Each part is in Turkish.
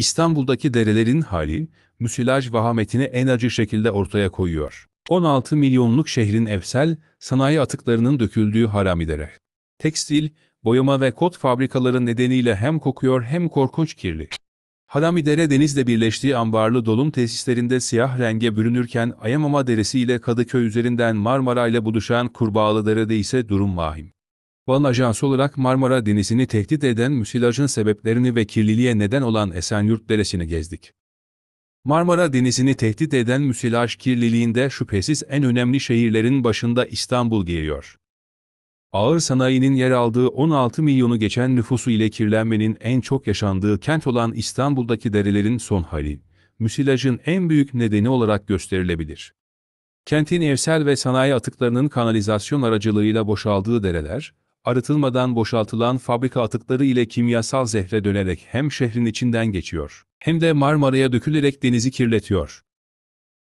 İstanbul'daki derelerin hali, müsilaj vahametini en acı şekilde ortaya koyuyor. 16 milyonluk şehrin evsel, sanayi atıklarının döküldüğü Harami dere. Tekstil, boyama ve kot fabrikaları nedeniyle hem kokuyor hem korkunç kirli. Harami dere denizle birleştiği ambarlı dolum tesislerinde siyah renge bürünürken Ayamama Deresi ile Kadıköy üzerinden Marmara ile buluşan Kurbağalı Dere'de ise durum vahim. Van Ajansı olarak Marmara Denizi'ni tehdit eden müsilajın sebeplerini ve kirliliğe neden olan Esenyurt Deresi'ni gezdik. Marmara Denizi'ni tehdit eden müsilaj kirliliğinde şüphesiz en önemli şehirlerin başında İstanbul geliyor. Ağır sanayinin yer aldığı 16 milyonu geçen nüfusu ile kirlenmenin en çok yaşandığı kent olan İstanbul'daki derelerin son hali, müsilajın en büyük nedeni olarak gösterilebilir. Kentin evsel ve sanayi atıklarının kanalizasyon aracılığıyla boşaldığı dereler, arıtılmadan boşaltılan fabrika atıkları ile kimyasal zehre dönerek hem şehrin içinden geçiyor, hem de Marmara'ya dökülerek denizi kirletiyor.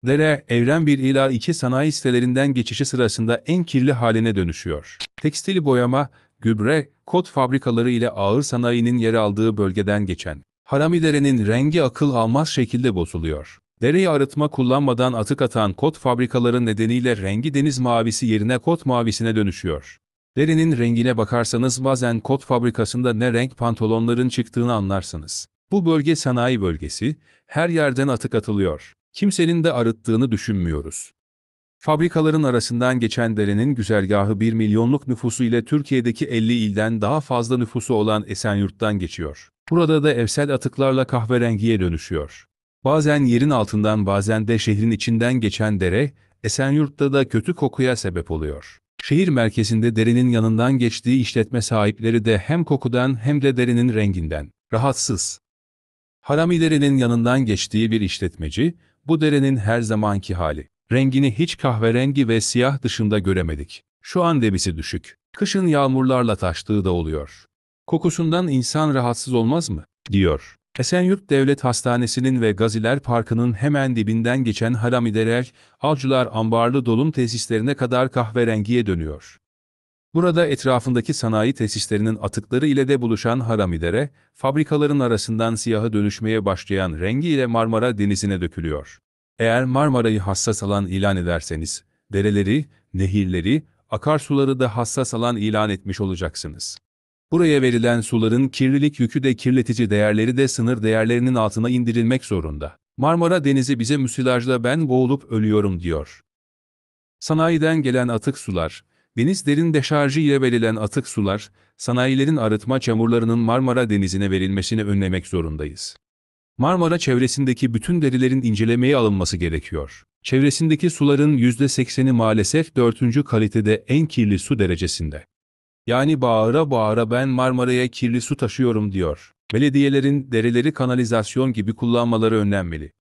Dere, Evren bir ila iki sanayi sitelerinden geçişi sırasında en kirli haline dönüşüyor. Tekstili boyama, gübre, kot fabrikaları ile ağır sanayinin yer aldığı bölgeden geçen Harami Dere'nin rengi akıl almaz şekilde bozuluyor. Dereyi arıtma kullanmadan atık atan kot fabrikaları nedeniyle rengi deniz mavisi yerine kot mavisine dönüşüyor. Derinin rengine bakarsanız bazen kot fabrikasında ne renk pantolonların çıktığını anlarsınız. Bu bölge sanayi bölgesi, her yerden atık atılıyor. Kimsenin de arıttığını düşünmüyoruz. Fabrikaların arasından geçen derenin güzergahı 1 milyonluk nüfusu ile Türkiye'deki 50 ilden daha fazla nüfusu olan Esenyurt'tan geçiyor. Burada da evsel atıklarla kahverengiye dönüşüyor. Bazen yerin altından bazen de şehrin içinden geçen dere, Esenyurt'ta da kötü kokuya sebep oluyor. Şehir merkezinde derinin yanından geçtiği işletme sahipleri de hem kokudan hem de derinin renginden rahatsız. Harami derinin yanından geçtiği bir işletmeci, bu derinin her zamanki hali. Rengini hiç kahverengi ve siyah dışında göremedik. Şu an debisi düşük. Kışın yağmurlarla taştığı da oluyor. Kokusundan insan rahatsız olmaz mı? diyor. Esenyurt Devlet Hastanesi'nin ve Gaziler Parkı'nın hemen dibinden geçen Haramiderer, Avcılar Ambarlı dolum tesislerine kadar kahverengiye dönüyor. Burada etrafındaki sanayi tesislerinin atıkları ile de buluşan Haramidere, fabrikaların arasından siyaha dönüşmeye başlayan rengiyle Marmara Denizi'ne dökülüyor. Eğer Marmara'yı hassas alan ilan ederseniz, dereleri, nehirleri, akarsuları da hassas alan ilan etmiş olacaksınız. Buraya verilen suların kirlilik yükü de kirletici değerleri de sınır değerlerinin altına indirilmek zorunda. Marmara Denizi bize müsilajla ben boğulup ölüyorum diyor. Sanayiden gelen atık sular, deniz derin deşarjı ile verilen atık sular, sanayilerin arıtma çamurlarının Marmara Denizi'ne verilmesini önlemek zorundayız. Marmara çevresindeki bütün derilerin incelemeye alınması gerekiyor. Çevresindeki suların %80'i maalesef 4. kalitede en kirli su derecesinde. Yani bağıra bağıra ben Marmara'ya kirli su taşıyorum diyor. Belediyelerin dereleri kanalizasyon gibi kullanmaları önlenmeli.